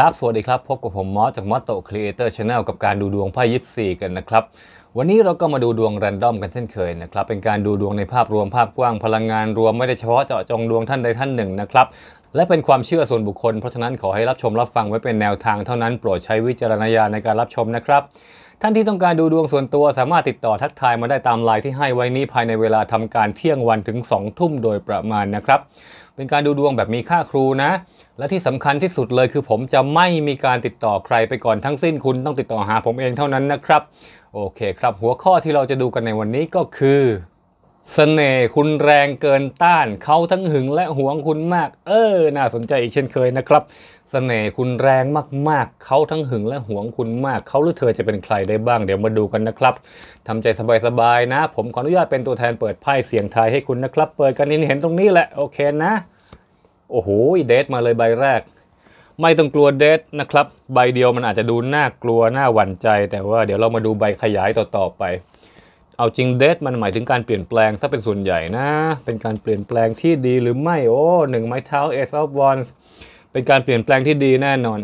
ครับ สวัสดีครับ พบกับผมมอสจากมอสโตครีเอเตอร์ชาแนลกับการดูดวงไพ่ยิปซีกันนะครับ วันนี้เราก็มาดูดวงแรนดอมกันเช่นเคยนะครับ เป็นการดูดวงในภาพรวมภาพกว้างพลังงานรวมไม่ได้เฉพาะเจาะจงดวงท่านใดท่านหนึ่งนะครับ และเป็นความเชื่อส่วนบุคคล เพราะฉะนั้นขอให้รับชมรับฟังไว้เป็นแนวทาง เท่านั้นโปรดใช้วิจารณญาณในการรับชมนะครับ ท่านที่ต้องการดูดวงส่วนตัว สามารถติดต่อทักทายมาได้ตามไลน์ที่ให้ไว้นี้ภายในเวลาทำการเที่ยงวันถึง2ทุ่มโดยประมาณนะครับ เป็นการดูดวงแบบมีค่าครูนะและที่สำคัญที่สุดเลยคือผมจะไม่มีการติดต่อใครไปก่อนทั้งสิ้นคุณต้องติดต่อหาผมเองเท่านั้นนะครับ โอเคครับ หัวข้อที่เราจะดูกันในวันนี้ก็คือสเสน่ห์คุณแรงเกินต้าน เขาทั้งหึงและหวงคุณมาก เออน่าสนใจอีกเช่นเคยนะครับสเสน่ห์คุณแรงมากๆเขาทั้งหึงและหวงคุณมากเขาหรือเธอจะเป็นใครได้บ้างเดี๋ยวมาดูกันนะครับ ทำใจสบายๆนะ ผมขออนุญาตเป็นตัวแทนเปิดไพ่เสียงทายให้คุณนะครับ เปิดกันนินเห็นตรงนี้แหละโอเคนะโอ้โหเดทมาเลยใบแรก ไม่ต้องกลัวเดทนะครับใบเดียวมันอาจจะดูน่ากลัวน่าหวั่นใจ แต่ว่าเดี๋ยวเรามาดูใบขยายต่อๆไปเอาจริงเดทมันหมายถึงการเปลี่ยนแปลงซะเป็นส่วนใหญ่นะ เป็นการเปลี่ยนแปลงที่ดีหรือไม่โอ้หนึ่งไม้เท้าเอ e อฟว a นส์เป็นการเปลี่ยนแปลงที่ดีแน่นอน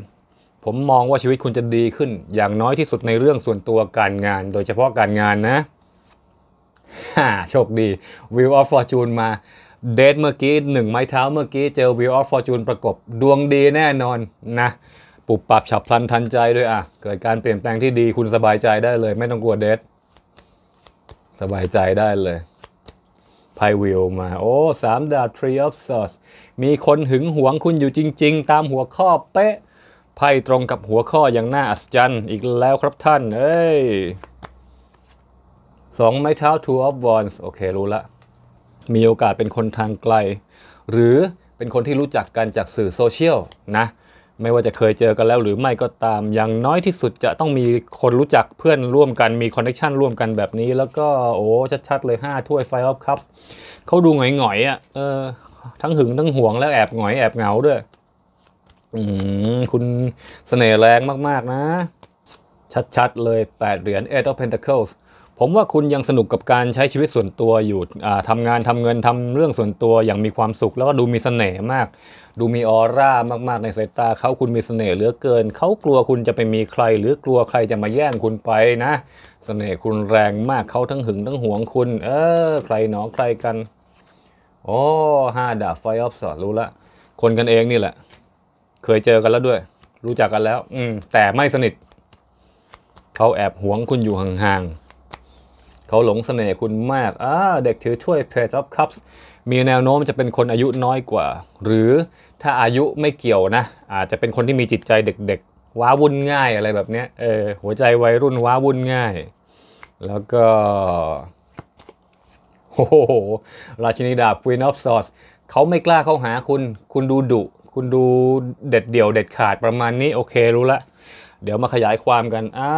ผมมองว่าชีวิตคุณจะดีขึ้น อย่างน้อยที่สุดในเรื่องส่วนตัวการงาน โดยเฉพาะการงานนะฮ่าโชคดีวิ e อ of Fortune มาเดทเมื่อกี้หนึ่งไม้เท้าเมื่อกี้เจอวิวออฟฟอร์จูนประกบดวงดีแน่นอนนะปุบปรับฉับพลันทันใจด้วยอ่ะ เกิดการเปลี่ยนแปลงที่ดีคุณสบายใจได้เลย ไม่ต้องกลัวเดท สบายใจได้เลยไพวิวมา โอ้สามดาบ Tree of s w o r มีคนหึงหวงคุณอยู่จริง ๆ ตามหัวข้อเป๊ะไพ่ตรงกับหัวข้ออย่างน่าอัศจรรย์อีกแล้วครับท่านเอ้ยสองไม้เท้า Two of Wands โอเครู้ละมีโอกาสเป็นคนทางไกล หรือเป็นคนที่รู้จักกันจากสื่อโซเชียลนะ ไม่ว่าจะเคยเจอกันแล้วหรือไม่ก็ตามอย่างน้อยที่สุดจะต้องมีคนรู้จักเพื่อนร่วมกันมีคอนเนคชันร่วมกันแบบนี้ แล้วก็โอ้ชัด ๆ เลย5ถ้วยไฟออฟคัพเขาดูหงอยๆอ่ะเออทั้งหึงทั้งห่วงแล้วแอบหงอยแอบเหงาด้วยอืมคุณเสน่ห์แรงมาก ๆนะชัด ๆ เลย8เหรียญ Eight of Pentacles ผมว่าคุณยังสนุกกับการใช้ชีวิตส่วนตัวอยู่ ทำงานทำเงินทำเรื่องส่วนตัวอย่างมีความสุข แล้วก็ดูมีสเสน่ห์มาก ดูมีออร่ามาก ๆ ในสายตาเขาคุณมีสเสน่ห์เหลือเกิน เขากลัวคุณจะไปมีใคร หรือกลัวใครจะมาแย่งคุณไปนะสเสน่ห์คุณแรงมากเขาทั้งหึงทั้งหวงคุณ เออ ใครหนอใครกัน โอ้ห้าดาบไฟออฟสอดรู้ละ คนกันเองนี่แหละ เคยเจอกันแล้วด้วย รู้จักกันแล้ว อืมแต่ไม่สนิทเขาแอบหวงคุณอยู่ห่างๆ เขาหลงเสน่ห์คุณมาก อ่า เด็กถือถ้วย Page of Cups มีแนวโน้มจะเป็นคนอายุน้อยกว่า หรือถ้าอายุไม่เกี่ยวนะ อาจจะเป็นคนที่มีจิตใจเด็กๆ ว้าวุ่นง่ายอะไรแบบเนี้ยเออ หัวใจวัยรุ่นว้าวุ่นง่าย แล้วก็โอ้โหราชินีดาบ Queen of Swords เขาไม่กล้าเข้าหาคุณ คุณดูดุ คุณดูเด็ดเดี่ยวเด็ดขาดประมาณนี้โอเครู้ละเดี๋ยวมาขยายความกันอ่า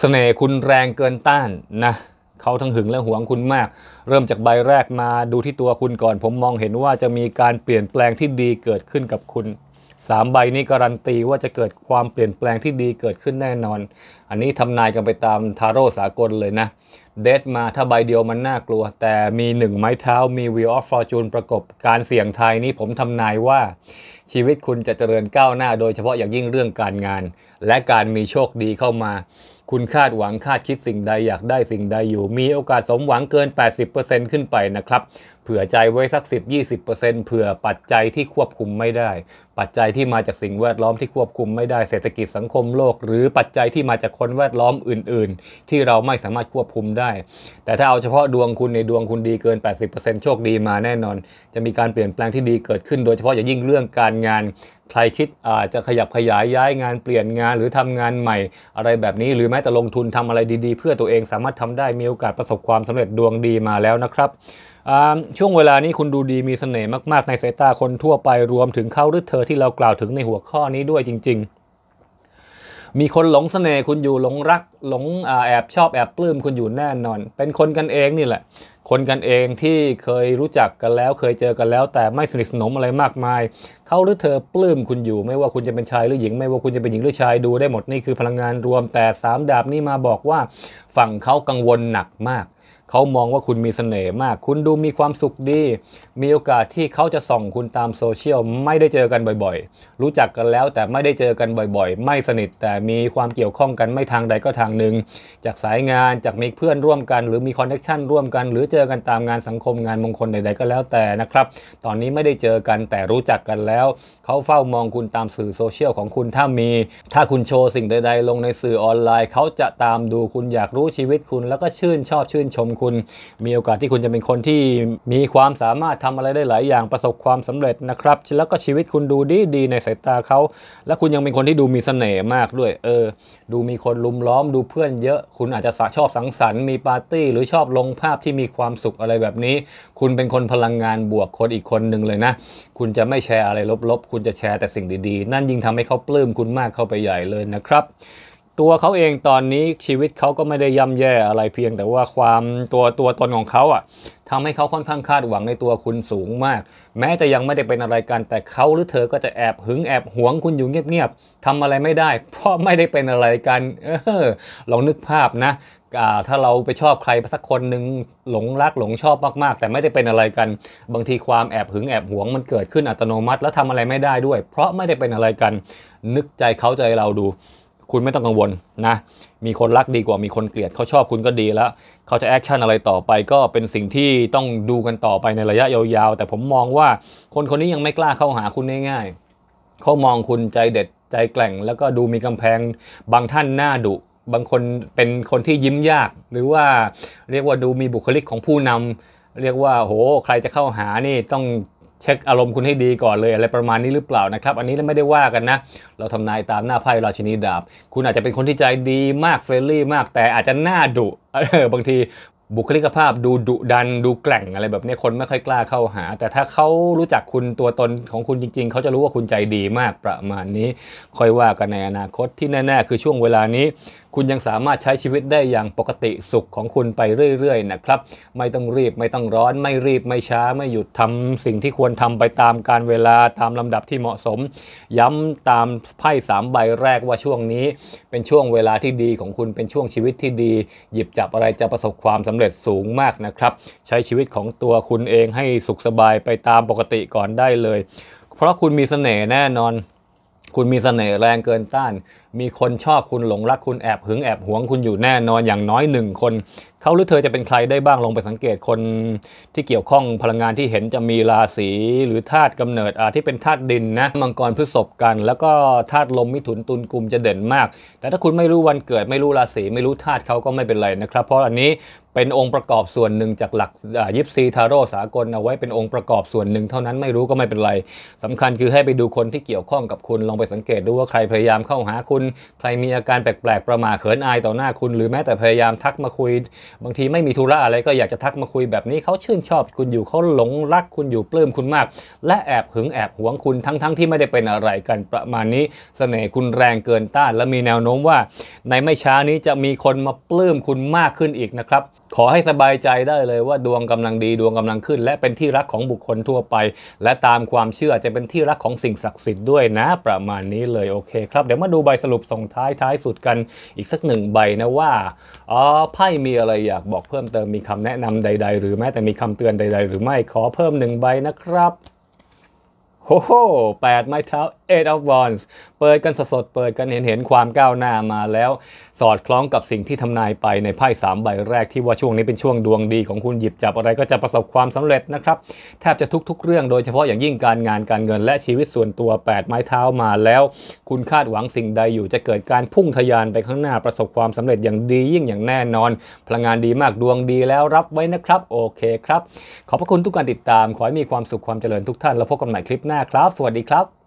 เสน่ห์คุณแรงเกินต้านนะ เขาทั้งหึงและหวงคุณมาก เริ่มจากใบแรกมาดูที่ตัวคุณก่อน ผมมองเห็นว่าจะมีการเปลี่ยนแปลงที่ดีเกิดขึ้นกับคุณ สามใบนี้การันตีว่าจะเกิดความเปลี่ยนแปลงที่ดีเกิดขึ้นแน่นอน อันนี้ทำนายกันไปตามทาโร่สากลเลยนะเดทมาถ้าใบเดียวมันน่ากลัว แต่มีหนึ่งไม้เท้ามี Wheel of Fortune ประกบการเสี่ยงทายนี้ผมทำนายว่าชีวิตคุณจะเจริญก้าวหน้า โดยเฉพาะอย่างยิ่งเรื่องการงาน และการมีโชคดีเข้ามา คุณคาดหวังคาดคิดสิ่งใดอยากได้สิ่งใดอยู่ มีโอกาสสมหวังเกิน 80%ขึ้นไปนะครับเผื่อใจไว้สัก10-20%เผื่อปัจจัยที่ควบคุมไม่ได้ ปัจจัยที่มาจากสิ่งแวดล้อมที่ควบคุมไม่ได้เศรษฐกิจสังคมโลก หรือปัจจัยที่มาจากคนแวดล้อมอื่นๆ ที่เราไม่สามารถควบคุมได้ แต่ถ้าเอาเฉพาะดวงคุณในดวงคุณดีเกิน 80%โชคดีมาแน่นอน จะมีการเปลี่ยนแปลงที่ดีเกิดขึ้น โดยเฉพาะอย่างยิ่งเรื่องการงานใครคิดจจะขยับขยายย้ายงานเปลี่ยนงานหรือทำงานใหม่อะไรแบบนี้หรือแม้แต่ลงทุนทำอะไรดีๆ เพื่อตัวเองสามารถทำได้มีโอกาสประสบความสำเร็จดวงดีมาแล้วนะครับ ช่วงเวลานี้คุณดูดีมีเสน่ห์มากๆในสายตาคนทั่วไปรวมถึงเขาหรือเธอที่เรากล่าวถึงในหัวข้อนี้ด้วยจริง ๆ มีคนหลงสเสน่ห์คุณอยู่หลงรักหลงอแอบชอบแอบปลื้มคุณอยู่แน่นอน เป็นคนกันเองนี่แหละคนกันเองที่เคยรู้จักกันแล้ว เคยเจอกันแล้ว แต่ไม่สนิทสนมอะไรมากมายเขาหรือเธอปลื้มคุณอยู่ไม่ว่าคุณจะเป็นชายหรือหญิงไม่ว่าคุณจะเป็นหญิงหรือชายดูได้หมดนี่คือพลังงานรวมแต่ 3 ดาบนี้มาบอกว่า ฝั่งเขากังวลหนักมากเขามองว่าคุณมีเสน่ห์มาก คุณดูมีความสุขดี มีโอกาสที่เขาจะส่องคุณตามโซเชียลไม่ได้เจอกันบ่อยๆ รู้จักกันแล้วแต่ไม่ได้เจอกันบ่อย ๆ ไม่สนิท แต่มีความเกี่ยวข้องกันไม่ทางใดก็ทางหนึ่ง จากสายงานจากมีเพื่อนร่วมกัน หรือมีคอนเนคชั่นร่วมกัน หรือเจอกันตามงานสังคมงานมงคลใดๆ ก็แล้วแต่นะครับ ตอนนี้ไม่ได้เจอกัน แต่รู้จักกันแล้ว เขาเฝ้ามองคุณตามสื่อโซเชียลของคุณถ้ามี ถ้าคุณโชว์สิ่งใด ๆ ลงในสื่อออนไลน์เขาจะตามดูคุณอยากรู้ชีวิตคุณแล้วก็ชื่นชอบชื่นชมคุณมีโอกาสที่คุณจะเป็นคนที่มีความสามารถทำอะไรได้หลายอย่างประสบความสำเร็จนะครับแล้วก็ชีวิตคุณดูดีดีในสายตาเขาและคุณยังเป็นคนที่ดูมีเสน่ห์มากด้วย เออ ดูมีคนลุมล้อม ดูเพื่อนเยอะคุณอาจจะะชอบสังสรรค์มีปาร์ตี้หรือชอบลงภาพที่มีความสุขอะไรแบบนี้ คุณเป็นคนพลังงานบวกคนอีกคนหนึ่งเลยนะ คุณจะไม่แชร์อะไรลบๆ คุณจะแชร์แต่สิ่งดีๆ นั่นยิ่งทำให้เขาปลื้มคุณมากเข้าไปใหญ่เลยนะครับตัวเขาเองตอนนี้ชีวิตเขาก็ไม่ได้ย่ำแย่อะไรเพียง แต่ว่าความตัวตัวตนของเขาอ่ะทำให้เขาค่อนข้างคาดหวังในตัวคุณสูงมาก แม้จะยังไม่ได้เป็นอะไรกันแต่เขาหรือเธอก็จะแอบหึงแอบหวงคุณอยู่เงียบๆทำอะไรไม่ได้ เพราะไม่ได้เป็นอะไรกัน เออลองนึกภาพนะ ถ้าเราไปชอบใครสักคนหนึ่งหลงรักหลงชอบมากๆ แต่ไม่ได้เป็นอะไรกันบางทีความแอบหึงแอบหวงมันเกิดขึ้นอัตโนมัติ แล้วทำอะไรไม่ได้ด้วย เพราะไม่ได้เป็นอะไรกันนึกใจเขาใจเราดูคุณไม่ต้องกังวลนะ มีคนรักดีกว่ามีคนเกลียดเขาชอบคุณก็ดีแล้วเขาจะแอคชั่นอะไรต่อไปก็เป็นสิ่งที่ต้องดูกันต่อไปในระยะยาว ๆ แต่ผมมองว่าคนคนนี้ยังไม่กล้าเข้าหาคุณง่ายๆเขามองคุณใจเด็ดใจแกล่ง แล้วก็ดูมีกำแพง บางท่าน หน้าดุ บางคนเป็นคนที่ยิ้มยาก หรือว่าเรียกว่าดูมีบุคลิกของผู้นำเรียกว่าโหใครจะเข้าหานี่ต้องเช็คอารมณ์คุณให้ดีก่อนเลย อะไรประมาณนี้หรือเปล่านะครับ อันนี้เราไม่ได้ว่ากันนะ เราทำนายตามหน้าไพ่ราชินีดาบคุณอาจจะเป็นคนที่ใจดีมากเฟรนลี่มาก แต่อาจจะหน้าดุบางทีบุคลิกภาพดูดุดันดูแกล่งอะไรแบบนี้คนไม่ค่อยกล้าเข้าหา แต่ถ้าเขารู้จักคุณตัวตนของคุณจริง ๆเขาจะรู้ว่าคุณใจดีมากประมาณนี้ ค่อยว่ากันในอนาคตที่แน่ๆคือช่วงเวลานี้คุณยังสามารถใช้ชีวิตได้อย่างปกติสุขของคุณไปเรื่อยๆนะครับ ไม่ต้องรีบไม่ต้องร้อน ไม่รีบไม่ช้าไม่หยุดทำสิ่งที่ควรทำไปตามการเวลา ตามลำดับที่เหมาะสม ย้ำตามไพ่สามใบแรกว่าช่วงนี้เป็นช่วงเวลาที่ดีของคุณเป็นช่วงชีวิตที่ดี หยิบจับอะไรจะประสบความสำเร็จสูงมากนะครับ ใช้ชีวิตของตัวคุณเองให้สุขสบายไปตามปกติก่อนได้เลย เพราะคุณมีเสน่ห์แน่นอนคุณมีเสน่ห์แรงเกินต้าน มีคนชอบคุณหลงรักคุณแอบ หึงแอบหวงคุณอยู่แน่นอนอย่างน้อยหนึ่งคน เขาหรือเธอจะเป็นใครได้บ้างลงไปสังเกตคน ที่เกี่ยวข้องพลังงานที่เห็นจะมีราศีหรือธาตุกำเนิดอาที่เป็นธาตุดินนะมังกรพฤษภกัน แล้วก็ธาตุลมมิถุนตุลกุมจะเด่นมาก แต่ถ้าคุณไม่รู้วันเกิดไม่รู้ราศีไม่รู้ธาตุเขาก็ไม่เป็นไรนะครับ เพราะอันนี้เป็นองค์ประกอบส่วนหนึ่งจากหลักยิปซีทาโร่สากลเอาไว้เป็นองค์ประกอบส่วนหนึ่งเท่านั้นไม่รู้ก็ไม่เป็นไร สำคัญคือให้ไปดูคนที่เกี่ยวข้องกับคุณลองไปสังเกตดูว่าใครพยายามเข้าหาคุณ ใครมีอาการแปลก ๆ ประมาเขินอายต่อหน้าคุณ หรือแม้แต่พยายามทักมาคุย บางทีไม่มีธุระอะไรก็อยากจะทักมาคุยแบบนี้เขาชื่นชอบคุณอยู่เขาหลงรักคุณอยู่ปลื้มคุณมาก และแอบหึงแอบหวงคุณทั้งๆทที่ไม่ได้เป็นอะไรกันประมาณนี้สเสน่ห์คุณแรงเกินต้าน และมีแนวโน้มว่า ในไม่ช้านี้จะมีคนมาปลื้มคุณมากขึ้นอีกนะครับขอให้สบายใจได้เลยว่าดวงกำลังดีดวงกำลังขึ้น และเป็นที่รักของบุคคลทั่วไป และตามความเชื่อจะเป็นที่รักของสิ่งศักดิ์สิทธิ์ด้วยนะ ประมาณนี้เลยโอเคครับ เดี๋ยวมาดูใบสรุปส่งท้ายท้ายสุดกันอีกสักหนึ่งใบนะว่า อ๋อไพ่มีอะไรอยากบอกเพิ่มเติมมีคำแนะนำใด ๆ หรือแม้แต่มีคำเตือนใด ๆ หรือไม่ขอเพิ่มหนึ่งใบนะครับโอ้โหแปดไม้เท้าเอ g ดอ of ว a n d s เปิดกันสดๆเปิดกันเห็นเห็นความก้าวหน้ามาแล้วสอดคล้องกับสิ่งที่ทำนายไปในไพ่3ใบแรกที่ว่าช่วงนี้เป็นช่วงดวงดีของคุณหยิบจับอะไรก็จะประสบความสำเร็จนะครับ แทบจะทุกๆเรื่องโดยเฉพาะอย่างยิ่งการงานการเงินและชีวิตส่วนตัว 8 ไม้เท้ามาแล้ว คุณคาดหวังสิ่งใดอยู่จะเกิดการพุ่งทะยานไปข้างหน้าประสบความสำเร็จอย่างดี ยิ่งอย่างแน่นอน พลังงานดีมากดวงดีแล้วรับไว้นะครับโอเคครับขอบพระคุณทุกการติดตาม ขอให้มีความสุขความเจริญทุกท่านแล้วพบกันใหม่คลิปหน้าครับ สวัสดีครับ